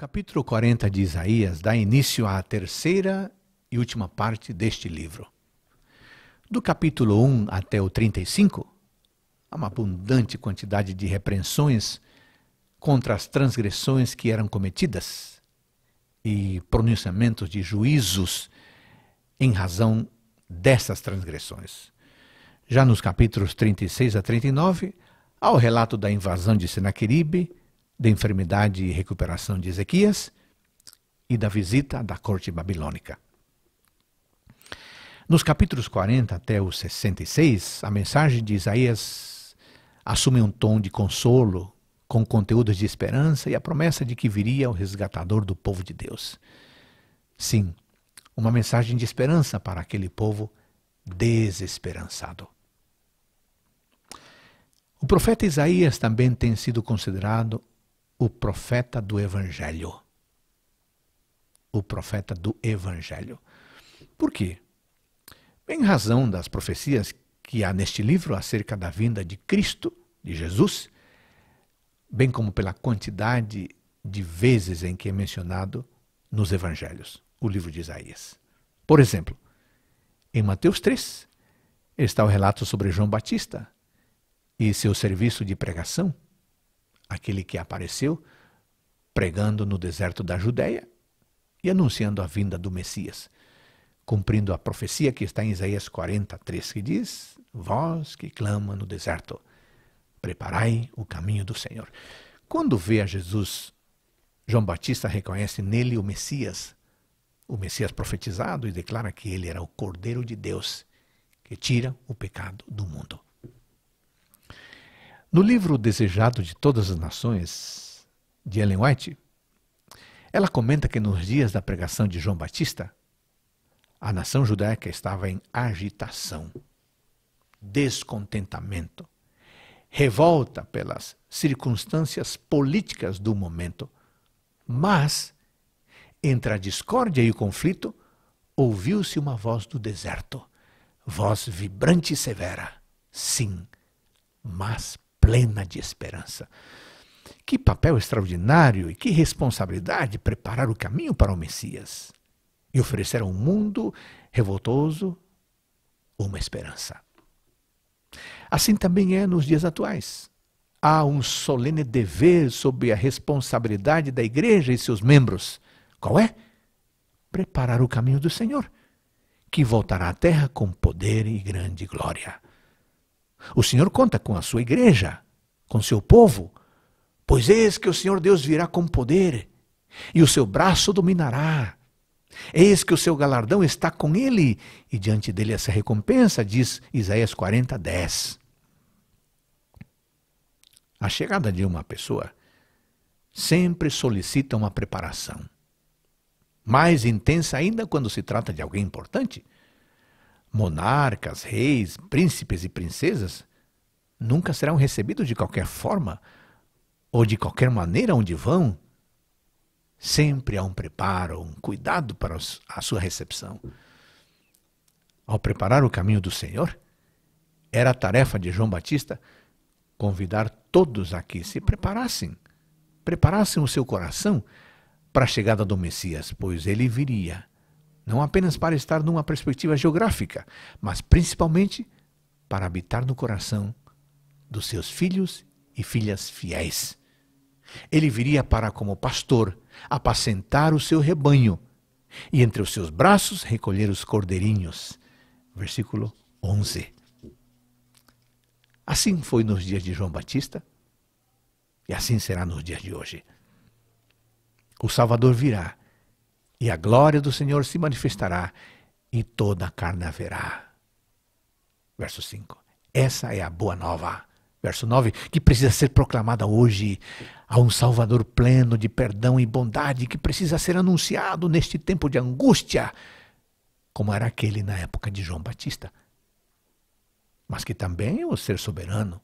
capítulo 40 de Isaías dá início à terceira e última parte deste livro. Do capítulo 1 até o 35, há uma abundante quantidade de repreensões contra as transgressões que eram cometidas e pronunciamentos de juízos em razão dessas transgressões. Já nos capítulos 36 a 39, há o relato da invasão de Senaqueribe da enfermidade e recuperação de Ezequias e da visita da corte babilônica. Nos capítulos 40 até os 66, a mensagem de Isaías assume um tom de consolo, com conteúdos de esperança e a promessa de que viria o resgatador do povo de Deus. Sim, uma mensagem de esperança para aquele povo desesperançado. O profeta Isaías também tem sido considerado o profeta do Evangelho. O profeta do Evangelho. Por quê? Em razão das profecias que há neste livro acerca da vinda de Cristo, de Jesus, bem como pela quantidade de vezes em que é mencionado nos Evangelhos, o livro de Isaías. Por exemplo, em Mateus 3 está o relato sobre João Batista e seu serviço de pregação aquele que apareceu pregando no deserto da Judéia e anunciando a vinda do Messias, cumprindo a profecia que está em Isaías 43, que diz: Vós que clama no deserto, preparai o caminho do Senhor. Quando vê a Jesus, João Batista reconhece nele o Messias, o Messias profetizado, e declara que ele era o Cordeiro de Deus que tira o pecado do mundo. No livro Desejado de Todas as Nações, de Ellen White, ela comenta que nos dias da pregação de João Batista, a nação judaica estava em agitação, descontentamento, revolta pelas circunstâncias políticas do momento. Mas, entre a discórdia e o conflito, ouviu-se uma voz do deserto, voz vibrante e severa. Sim, mas plena de esperança. Que papel extraordinário e que responsabilidade preparar o caminho para o Messias e oferecer ao mundo revoltoso uma esperança. Assim também é nos dias atuais. Há um solene dever sobre a responsabilidade da igreja e seus membros. Qual é? Preparar o caminho do Senhor, que voltará à terra com poder e grande glória. O Senhor conta com a sua igreja, com seu povo, pois eis que o Senhor Deus virá com poder, e o seu braço dominará. Eis que o seu galardão está com ele, e diante dele essa recompensa, diz Isaías 40, 10. A chegada de uma pessoa sempre solicita uma preparação. Mais intensa ainda quando se trata de alguém importante monarcas, reis, príncipes e princesas nunca serão recebidos de qualquer forma ou de qualquer maneira onde vão. Sempre há um preparo, um cuidado para a sua recepção. Ao preparar o caminho do Senhor, era a tarefa de João Batista convidar todos a que se preparassem, preparassem o seu coração para a chegada do Messias, pois ele viria não apenas para estar numa perspectiva geográfica, mas principalmente para habitar no coração dos seus filhos e filhas fiéis. Ele viria para, como pastor, apacentar o seu rebanho e entre os seus braços recolher os cordeirinhos. Versículo 11. Assim foi nos dias de João Batista e assim será nos dias de hoje. O Salvador virá e a glória do Senhor se manifestará, e toda a carne haverá. Verso 5. Essa é a boa nova. Verso 9, que precisa ser proclamada hoje. a um Salvador pleno de perdão e bondade que precisa ser anunciado neste tempo de angústia, como era aquele na época de João Batista. Mas que também o ser soberano,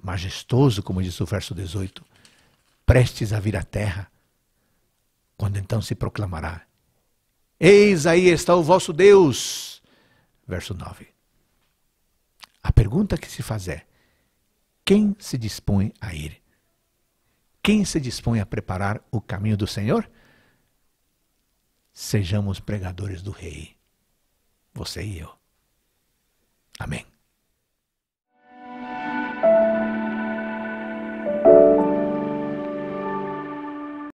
majestoso, como diz o verso 18, prestes a vir à terra quando então se proclamará: Eis aí está o vosso Deus. Verso 9. A pergunta que se faz é: quem se dispõe a ir? Quem se dispõe a preparar o caminho do Senhor? Sejamos pregadores do Rei, você e eu. Amém.